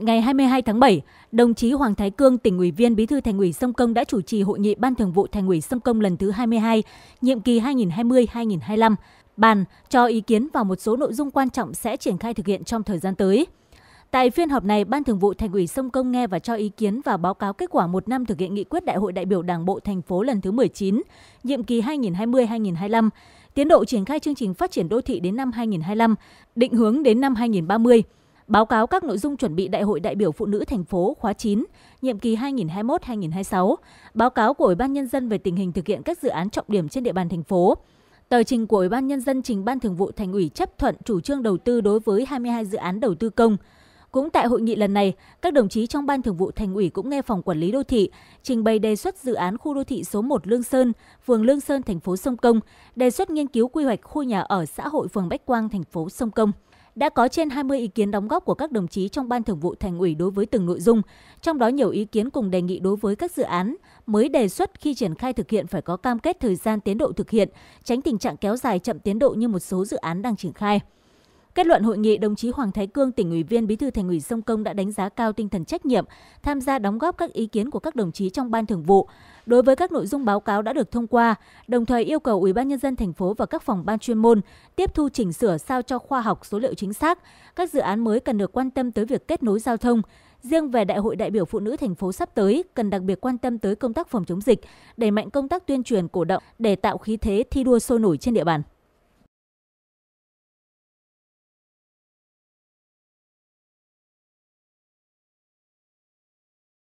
Ngày 22 tháng 7, đồng chí Hoàng Thái Cương, tỉnh ủy viên Bí thư Thành ủy Sông Công đã chủ trì hội nghị Ban Thường vụ Thành ủy Sông Công lần thứ 22, nhiệm kỳ 2020-2025, bàn cho ý kiến vào một số nội dung quan trọng sẽ triển khai thực hiện trong thời gian tới. Tại phiên họp này, Ban Thường vụ Thành ủy Sông Công nghe và cho ý kiến và báo cáo kết quả một năm thực hiện nghị quyết Đại hội đại biểu Đảng bộ thành phố lần thứ 19, nhiệm kỳ 2020-2025, tiến độ triển khai chương trình phát triển đô thị đến năm 2025, định hướng đến năm 2030 báo cáo các nội dung chuẩn bị Đại hội đại biểu phụ nữ thành phố khóa 9, nhiệm kỳ 2021-2026, báo cáo của Ủy ban nhân dân về tình hình thực hiện các dự án trọng điểm trên địa bàn thành phố. Tờ trình của Ủy ban nhân dân trình Ban Thường vụ Thành ủy chấp thuận chủ trương đầu tư đối với 22 dự án đầu tư công. Cũng tại hội nghị lần này, các đồng chí trong Ban Thường vụ Thành ủy cũng nghe phòng quản lý đô thị trình bày đề xuất dự án khu đô thị số 1 Lương Sơn, phường Lương Sơn, thành phố Sông Công, đề xuất nghiên cứu quy hoạch khu nhà ở xã hội phường Bách Quang, thành phố Sông Công đã có trên 20 ý kiến đóng góp của các đồng chí trong Ban Thường vụ Thành ủy đối với từng nội dung, trong đó nhiều ý kiến cùng đề nghị đối với các dự án mới đề xuất khi triển khai thực hiện phải có cam kết thời gian tiến độ thực hiện, tránh tình trạng kéo dài chậm tiến độ như một số dự án đang triển khai. Kết luận hội nghị, đồng chí Hoàng Thái Cương, tỉnh ủy viên Bí thư Thành ủy Sông Công đã đánh giá cao tinh thần trách nhiệm, tham gia đóng góp các ý kiến của các đồng chí trong ban thường vụ. Đối với các nội dung báo cáo đã được thông qua, đồng thời yêu cầu Ủy ban nhân dân thành phố và các phòng ban chuyên môn tiếp thu chỉnh sửa sao cho khoa học số liệu chính xác. Các dự án mới cần được quan tâm tới việc kết nối giao thông, Riêng về Đại hội đại biểu phụ nữ thành phố sắp tới, cần đặc biệt quan tâm tới công tác phòng chống dịch, đẩy mạnh công tác tuyên truyền cổ động để tạo khí thế thi đua sôi nổi trên địa bàn.